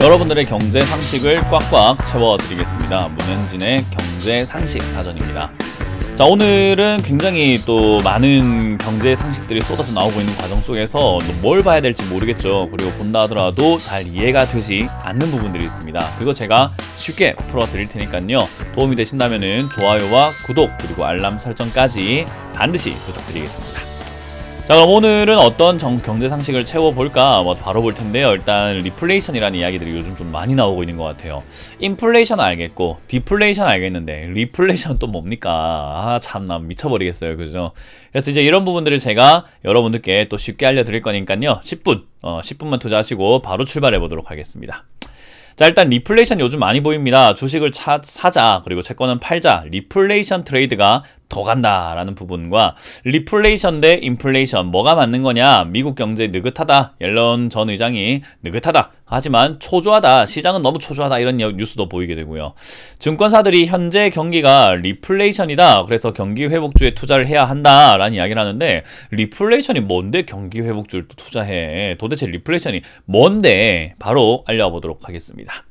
여러분들의 경제 상식을 꽉꽉 채워드리겠습니다. 문현진의 경제 상식 사전입니다. 자, 오늘은 굉장히 또 많은 경제 상식들이 쏟아져 나오고 있는 과정 속에서 뭘 봐야 될지 모르겠죠. 그리고 본다 하더라도 잘 이해가 되지 않는 부분들이 있습니다. 그거 제가 쉽게 풀어 드릴 테니까요. 도움이 되신다면 좋아요와 구독 그리고 알람 설정까지 반드시 부탁드리겠습니다. 자 그럼 오늘은 어떤 정, 경제 상식을 채워볼까 뭐 바로 볼 텐데요. 일단 리플레이션이라는 이야기들이 요즘 좀 많이 나오고 있는 것 같아요. 인플레이션 알겠고 디플레이션 알겠는데 리플레이션 또 뭡니까? 아 참나 미쳐버리겠어요. 그죠? 그래서 이제 이런 부분들을 제가 여러분들께 또 쉽게 알려드릴 거니까요. 10분, 어, 10분만 투자하시고 바로 출발해 보도록 하겠습니다. 자 일단 리플레이션 요즘 많이 보입니다. 주식을 차, 사자 그리고 채권은 팔자 리플레이션 트레이드가 더 간다라는 부분과 리플레이션 대 인플레이션 뭐가 맞는 거냐 미국 경제 느긋하다 옐런 전 의장이 느긋하다 하지만 초조하다 시장은 너무 초조하다 이런 뉴스도 보이게 되고요 증권사들이 현재 경기가 리플레이션이다 그래서 경기 회복주에 투자를 해야 한다라는 이야기를 하는데 리플레이션이 뭔데 경기 회복주를 투자해 도대체 리플레이션이 뭔데 바로 알려보도록 하겠습니다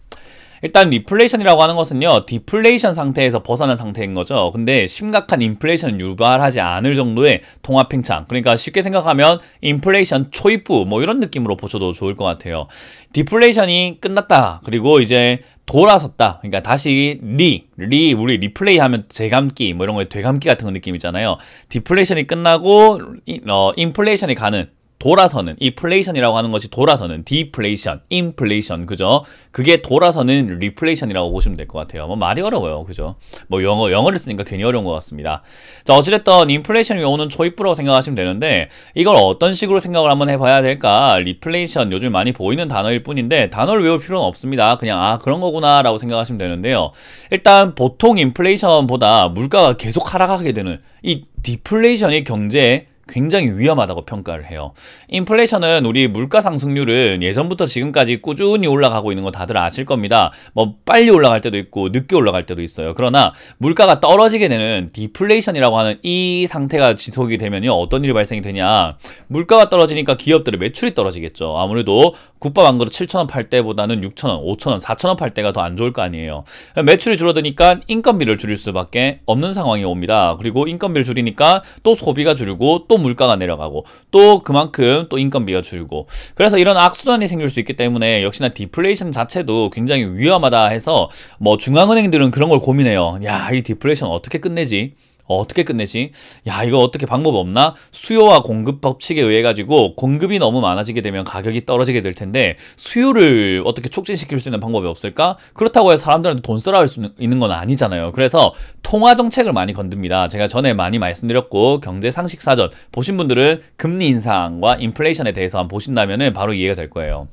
일단 리플레이션이라고 하는 것은요. 디플레이션 상태에서 벗어난 상태인 거죠. 근데 심각한 인플레이션을 유발하지 않을 정도의 통합 팽창. 그러니까 쉽게 생각하면 인플레이션 초입부 뭐 이런 느낌으로 보셔도 좋을 것 같아요. 디플레이션이 끝났다. 그리고 이제 돌아섰다. 그러니까 다시 리, 리, 우리 리플레이 하면 재감기, 뭐 이런 거에 되감기 같은 느낌 있잖아요. 디플레이션이 끝나고, 인, 어, 인플레이션이 가는 돌아서는 이 플레이션이라고 하는 것이 돌아서는 디플레이션, 인플레이션 그죠? 그게 돌아서는 리플레이션이라고 보시면 될 것 같아요. 뭐 말이 어려워요. 그죠? 뭐 영어 영어를 쓰니까 괜히 어려운 것 같습니다. 자, 어찌됐던 인플레이션의 경는 초입부라고 생각하시면 되는데 이걸 어떤 식으로 생각을 한번 해 봐야 될까? 리플레이션 요즘 많이 보이는 단어일 뿐인데 단어를 외울 필요는 없습니다. 그냥 아, 그런 거구나라고 생각하시면 되는데요. 일단 보통 인플레이션보다 물가가 계속 하락하게 되는 이 디플레이션이 경제에 굉장히 위험하다고 평가를 해요. 인플레이션은 우리 물가 상승률은 예전부터 지금까지 꾸준히 올라가고 있는 거 다들 아실 겁니다. 뭐 빨리 올라갈 때도 있고 늦게 올라갈 때도 있어요. 그러나 물가가 떨어지게 되는 디플레이션이라고 하는 이 상태가 지속이 되면요. 어떤 일이 발생이 되냐. 물가가 떨어지니까 기업들의 매출이 떨어지겠죠. 아무래도 국밥 한 그릇 7,000원 팔 때보다는 6,000원, 5,000원, 4,000원 팔 때가 더 안 좋을 거 아니에요. 매출이 줄어드니까 인건비를 줄일 수밖에 없는 상황이 옵니다. 그리고 인건비를 줄이니까 또 소비가 줄고 이또 또 물가가 내려가고 또 그만큼 또 인건비가 줄고 그래서 이런 악순환이 생길 수 있기 때문에 역시나 디플레이션 자체도 굉장히 위험하다 해서 뭐 중앙은행들은 그런 걸 고민해요. 야, 이 디플레이션 어떻게 끝내지? 어떻게 끝내지? 야, 이거 어떻게 방법 없나? 수요와 공급 법칙에 의해 가지고 공급이 너무 많아지게 되면 가격이 떨어지게 될 텐데 수요를 어떻게 촉진시킬 수 있는 방법이 없을까? 그렇다고 해서 사람들한테 돈쓰라할수 있는 건 아니잖아요. 그래서 통화 정책을 많이 건듭니다. 제가 전에 많이 말씀드렸고 경제 상식 사전 보신 분들은 금리 인상과 인플레이션에 대해서 한번 보신다면 바로 이해가 될 거예요.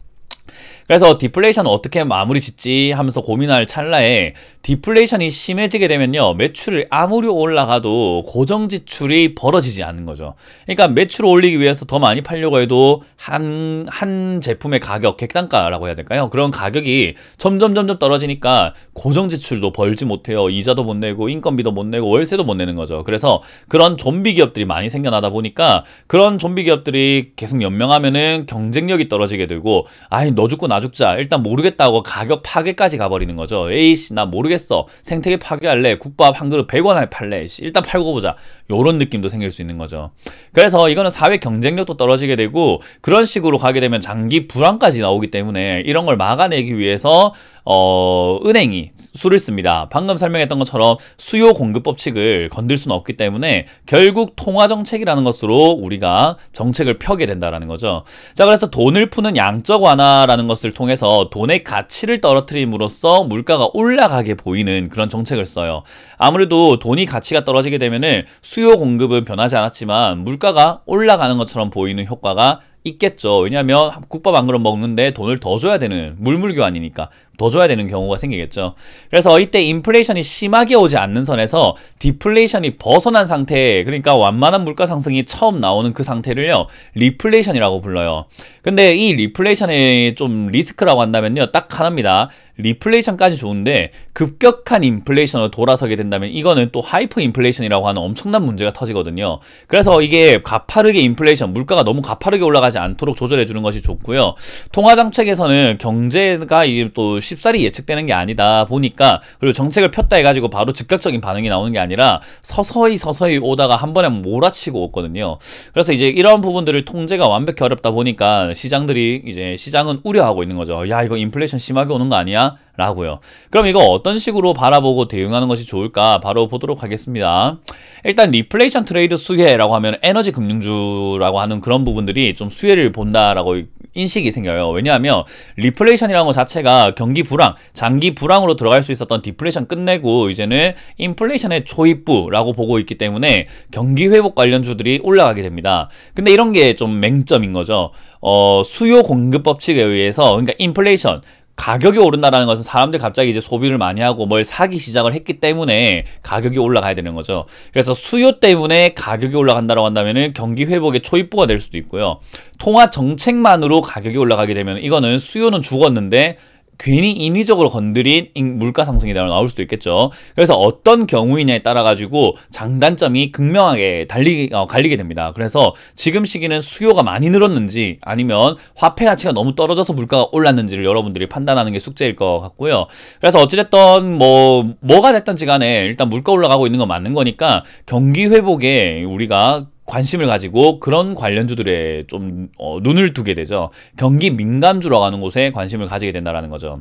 그래서 디플레이션 어떻게 마무리 짓지 하면서 고민할 찰나에 디플레이션이 심해지게 되면요. 매출이 아무리 올라가도 고정 지출이 벌어지지 않는 거죠. 그러니까 매출을 올리기 위해서 더 많이 팔려고 해도 한, 한 제품의 가격, 객단가라고 해야 될까요? 그런 가격이 점점 점점 떨어지니까 고정 지출도 벌지 못해요. 이자도 못 내고 인건비도 못 내고 월세도 못 내는 거죠. 그래서 그런 좀비 기업들이 많이 생겨나다 보니까 그런 좀비 기업들이 계속 연명하면은 경쟁력이 떨어지게 되고 아이 너 죽고 나 죽자 일단 모르겠다고 가격 파괴까지 가버리는 거죠 에이씨 나 모르겠어 생태계 파괴할래 국밥 한 그릇 100원에 팔래 일단 팔고 보자 요런 느낌도 생길 수 있는 거죠. 그래서 이거는 사회 경쟁력도 떨어지게 되고 그런 식으로 가게 되면 장기 불황까지 나오기 때문에 이런 걸 막아내기 위해서 어, 은행이 수를 씁니다. 방금 설명했던 것처럼 수요 공급 법칙을 건들 수는 없기 때문에 결국 통화 정책이라는 것으로 우리가 정책을 펴게 된다라는 거죠. 자, 그래서 돈을 푸는 양적 완화라는 것을 통해서 돈의 가치를 떨어뜨림으로써 물가가 올라가게 보이는 그런 정책을 써요. 아무래도 돈이 가치가 떨어지게 되면은 수요 수요 공급은 변하지 않았지만 물가가 올라가는 것처럼 보이는 효과가 있겠죠. 왜냐하면 국밥 안그럼 먹는데 돈을 더 줘야 되는 물물교환이니까 더 줘야 되는 경우가 생기겠죠. 그래서 이때 인플레이션이 심하게 오지 않는 선에서 디플레이션이 벗어난 상태, 그러니까 완만한 물가 상승이 처음 나오는 그 상태를요, 리플레이션이라고 불러요. 근데 이 리플레이션의 좀 리스크라고 한다면요, 딱 하나입니다. 리플레이션까지 좋은데 급격한 인플레이션으로 돌아서게 된다면 이거는 또 하이퍼 인플레이션이라고 하는 엄청난 문제가 터지거든요. 그래서 이게 가파르게 인플레이션, 물가가 너무 가파르게 올라가지 않도록 조절해 주는 것이 좋고요. 통화 정책에서는 경제가 이게 또 쉽사리 예측되는 게 아니다 보니까 그리고 정책을 폈다 해가지고 바로 즉각적인 반응이 나오는 게 아니라 서서히 서서히 오다가 한 번에 몰아치고 오거든요. 그래서 이제 이런 부분들을 통제가 완벽히 어렵다 보니까 시장들이 이제 시장은 우려하고 있는 거죠. 야 이거 인플레이션 심하게 오는 거 아니야? 라고요. 그럼 이거 어떤 식으로 바라보고 대응하는 것이 좋을까 바로 보도록 하겠습니다. 일단 리플레이션 트레이드 수혜라고 하면 에너지 금융주라고 하는 그런 부분들이 좀 수혜를 본다라고 인식이 생겨요. 왜냐하면 리플레이션이라는 것 자체가 경기 불황, 장기 불황으로 들어갈 수 있었던 디플레이션 끝내고 이제는 인플레이션의 초입부라고 보고 있기 때문에 경기 회복 관련 주들이 올라가게 됩니다. 근데 이런 게 좀 맹점인 거죠. 어, 수요 공급 법칙에 의해서 그러니까 인플레이션 가격이 오른다라는 것은 사람들 이 갑자기 이제 소비를 많이 하고 뭘 사기 시작을 했기 때문에 가격이 올라가야 되는 거죠. 그래서 수요 때문에 가격이 올라간다고한다면 경기 회복의 초입부가 될 수도 있고요. 통화 정책만으로 가격이 올라가게 되면 이거는 수요는 죽었는데 괜히 인위적으로 건드린 물가 상승이 나올 수도 있겠죠. 그래서 어떤 경우이냐에 따라 가지고 장단점이 극명하게 달리 어, 갈리게 됩니다. 그래서 지금 시기는 수요가 많이 늘었는지 아니면 화폐 가치가 너무 떨어져서 물가가 올랐는지를 여러분들이 판단하는 게 숙제일 것 같고요. 그래서 어찌됐던 뭐 뭐가 됐던지 간에 일단 물가 올라가고 있는 건 맞는 거니까 경기 회복에 우리가 관심을 가지고 그런 관련주들에 좀 어, 눈을 두게 되죠. 경기 민감주라가는 곳에 관심을 가지게 된다라는 거죠.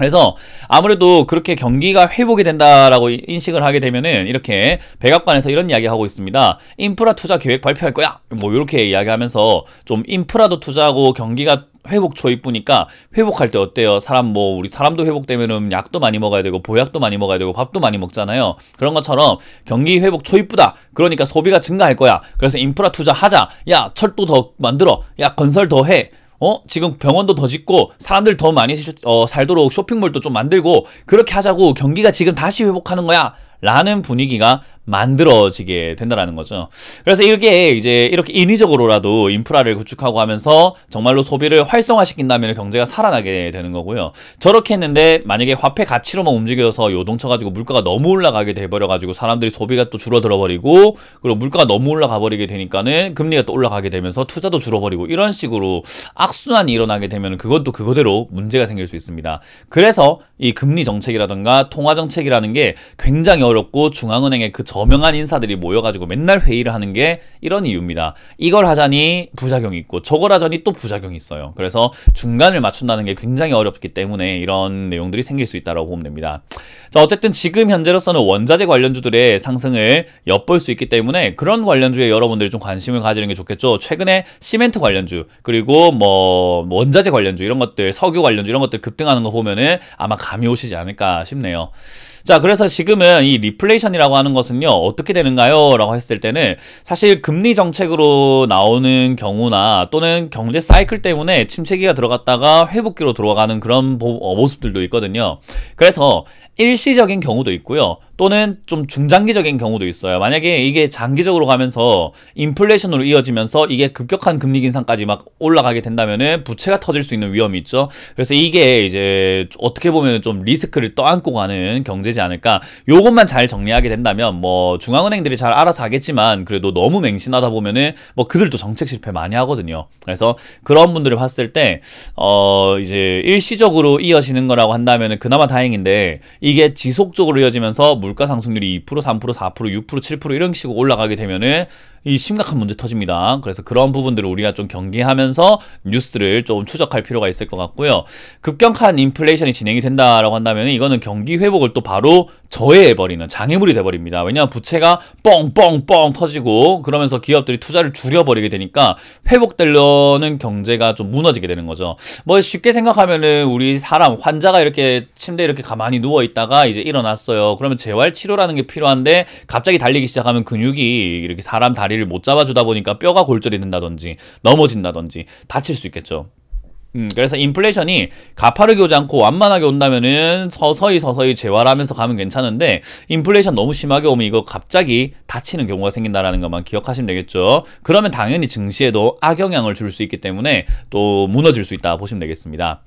그래서 아무래도 그렇게 경기가 회복이 된다라고 인식을 하게 되면은 이렇게 백악관에서 이런 이야기하고 있습니다. 인프라 투자 계획 발표할 거야. 뭐 이렇게 이야기하면서 좀 인프라도 투자하고 경기가 회복 초입부니까 회복할 때 어때요? 사람 뭐 우리 사람도 회복되면은 약도 많이 먹어야 되고 보약도 많이 먹어야 되고 밥도 많이 먹잖아요. 그런 것처럼 경기 회복 초입부다. 그러니까 소비가 증가할 거야. 그래서 인프라 투자하자. 야 철도 더 만들어. 야 건설 더 해. 어 지금 병원도 더 짓고 사람들 더 많이 어, 살도록 쇼핑몰도 좀 만들고 그렇게 하자고 경기가 지금 다시 회복하는 거야 라는 분위기가 만들어지게 된다라는 거죠. 그래서 이게 이제 이렇게 인위적으로라도 인프라를 구축하고 하면서 정말로 소비를 활성화시킨다면 경제가 살아나게 되는 거고요. 저렇게 했는데 만약에 화폐 가치로만 움직여서 요동쳐가지고 물가가 너무 올라가게 돼버려가지고 사람들이 소비가 또 줄어들어 버리고 그리고 물가가 너무 올라가 버리게 되니까는 금리가 또 올라가게 되면서 투자도 줄어버리고 이런 식으로 악순환이 일어나게 되면 그것도 그거대로 문제가 생길 수 있습니다. 그래서 이 금리 정책이라든가 통화 정책이라는 게 굉장히 어렵고 중앙은행의 그 저명한 인사들이 모여가지고 맨날 회의를 하는 게 이런 이유입니다. 이걸 하자니 부작용이 있고 저걸 하자니 또 부작용이 있어요. 그래서 중간을 맞춘다는 게 굉장히 어렵기 때문에 이런 내용들이 생길 수 있다고 보면 됩니다. 자 어쨌든 지금 현재로서는 원자재 관련주들의 상승을 엿볼 수 있기 때문에 그런 관련주에 여러분들이 좀 관심을 가지는 게 좋겠죠. 최근에 시멘트 관련주 그리고 뭐 원자재 관련주 이런 것들 석유 관련주 이런 것들 급등하는 거 보면은 아마 감이 오시지 않을까 싶네요. 자 그래서 지금은 이 리플레이션이라고 하는 것은요 어떻게 되는가요? 라고 했을 때는 사실 금리 정책으로 나오는 경우나 또는 경제 사이클 때문에 침체기가 들어갔다가 회복기로 들어가는 그런 어, 모습들도 있거든요. 그래서 일시적인 경우도 있고요. 또는 좀 중장기적인 경우도 있어요. 만약에 이게 장기적으로 가면서 인플레이션으로 이어지면서 이게 급격한 금리 인상까지 막 올라가게 된다면은 부채가 터질 수 있는 위험이 있죠. 그래서 이게 이제 어떻게 보면 좀 리스크를 떠안고 가는 경제 되지 않을까. 요것만 잘 정리하게 된다면 뭐 중앙은행들이 잘 알아서 하겠지만 그래도 너무 맹신하다 보면은 뭐 그들도 정책 실패 많이 하거든요. 그래서 그런 분들을 봤을 때 어 이제 일시적으로 이어지는 거라고 한다면은 그나마 다행인데 이게 지속적으로 이어지면서 물가 상승률이 2% 3% 4% 6% 7% 이런 식으로 올라가게 되면은 이 심각한 문제 터집니다. 그래서 그런 부분들을 우리가 좀 경계하면서 뉴스를 좀 추적할 필요가 있을 것 같고요. 급격한 인플레이션이 진행이 된다라고 한다면 이거는 경기 회복을 또 바로 저해해버리는 장애물이 돼버립니다. 왜냐하면 부채가 뻥뻥뻥 터지고 그러면서 기업들이 투자를 줄여버리게 되니까 회복되려는 경제가 좀 무너지게 되는 거죠. 뭐 쉽게 생각하면은 우리 사람 환자가 이렇게 침대에 이렇게 가만히 누워 있다가 이제 일어났어요. 그러면 재활 치료라는 게 필요한데 갑자기 달리기 시작하면 근육이 이렇게 사람 다리를 못 잡아주다 보니까 뼈가 골절이 된다든지 넘어진다든지 다칠 수 있겠죠. 음, 그래서 인플레이션이 가파르게 오지 않고 완만하게 온다면은 서서히 서서히 재활하면서 가면 괜찮은데 인플레이션 너무 심하게 오면 이거 갑자기 다치는 경우가 생긴다라는 것만 기억하시면 되겠죠. 그러면 당연히 증시에도 악영향을 줄 수 있기 때문에 또 무너질 수 있다 보시면 되겠습니다.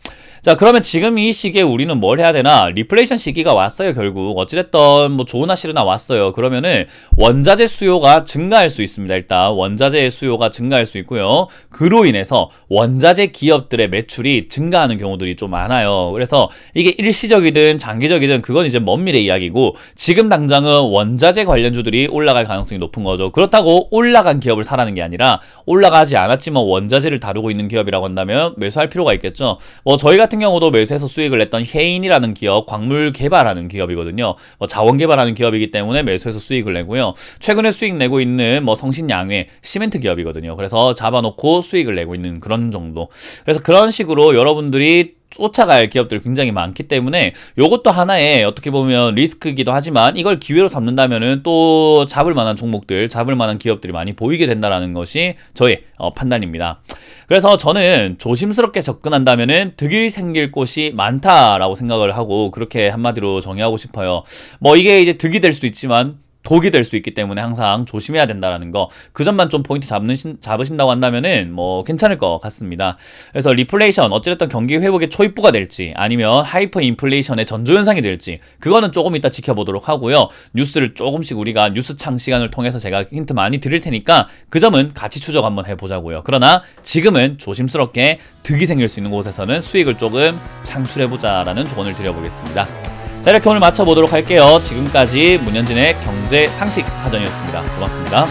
자 그러면 지금 이 시기에 우리는 뭘 해야 되나 리플레이션 시기가 왔어요 결국 어찌됐던 뭐좋은나시으나 왔어요 그러면은 원자재 수요가 증가할 수 있습니다 일단 원자재의 수요가 증가할 수 있고요 그로 인해서 원자재 기업들의 매출이 증가하는 경우들이 좀 많아요 그래서 이게 일시적이든 장기적이든 그건 이제 먼 미래 이야기고 지금 당장은 원자재 관련주들이 올라갈 가능성이 높은 거죠 그렇다고 올라간 기업을 사라는 게 아니라 올라가지 않았지만 원자재를 다루고 있는 기업이라고 한다면 매수할 필요가 있겠죠 뭐 저희 같은 같은 경우도 매수해서 수익을 냈던 혜인이라는 기업, 광물 개발하는 기업이거든요. 뭐 자원 개발하는 기업이기 때문에 매수해서 수익을 내고요. 최근에 수익 내고 있는 뭐 성신양회 시멘트 기업이거든요. 그래서 잡아놓고 수익을 내고 있는 그런 정도. 그래서 그런 식으로 여러분들이 쫓아갈 기업들 이 굉장히 많기 때문에 이것도 하나의 어떻게 보면 리스크이기도 하지만 이걸 기회로 삼는다면또 잡을 만한 종목들, 잡을 만한 기업들이 많이 보이게 된다는 것이 저의 어, 판단입니다. 그래서 저는 조심스럽게 접근한다면은 득이 생길 곳이 많다라고 생각을 하고 그렇게 한마디로 정의하고 싶어요. 뭐 이게 이제 득이 될 수도 있지만 독이 될 수 있기 때문에 항상 조심해야 된다라는 거 그 점만 좀 포인트 잡는 잡으신다고 한다면은 뭐 괜찮을 것 같습니다. 그래서 리플레이션 어찌됐든 경기 회복의 초입부가 될지 아니면 하이퍼 인플레이션의 전조 현상이 될지 그거는 조금 이따 지켜보도록 하고요. 뉴스를 조금씩 우리가 뉴스창 시간을 통해서 제가 힌트 많이 드릴 테니까 그 점은 같이 추적 한번 해보자고요. 그러나 지금은 조심스럽게 득이 생길 수 있는 곳에서는 수익을 조금 창출해보자라는 조언을 드려보겠습니다. 자 이렇게 오늘 마쳐보도록 할게요. 지금까지 문현진의 경제 상식 사전이었습니다. 고맙습니다.